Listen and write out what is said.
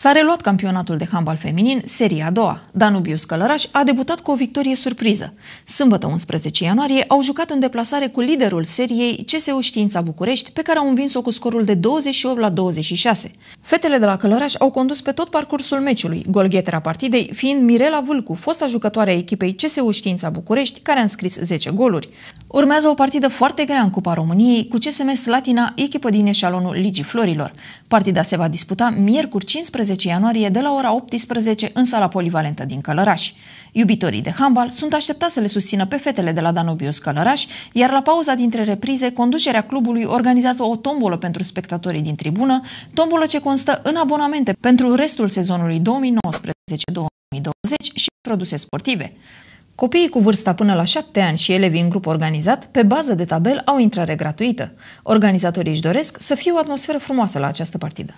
S-a reluat campionatul de handbal feminin, seria a doua. Danubius Călăraș a debutat cu o victorie surpriză. Sâmbătă 11 ianuarie au jucat în deplasare cu liderul seriei CSU Știința București, pe care au învins-o cu scorul de 28 la 26. Fetele de la Călăraș au condus pe tot parcursul meciului, golghetera partidei fiind Mirela Vâlcu, fosta jucătoare a echipei CSU Știința București, care a înscris 10 goluri. Urmează o partidă foarte grea în Cupa României cu CSM Slatina, echipă din eșalonul Ligii Florilor. Partida se va disputa miercuri 15 14 ianuarie de la ora 18 în sala polivalentă din Călăraș. Iubitorii de handbal sunt așteptați să le susțină pe fetele de la Danubius Călăraș, iar la pauza dintre reprize, conducerea clubului organizează o tombolă pentru spectatorii din tribună, tombolă ce constă în abonamente pentru restul sezonului 2019-2020 și produse sportive. Copiii cu vârsta până la 7 ani și elevii în grup organizat, pe bază de tabel, au intrare gratuită. Organizatorii își doresc să fie o atmosferă frumoasă la această partidă.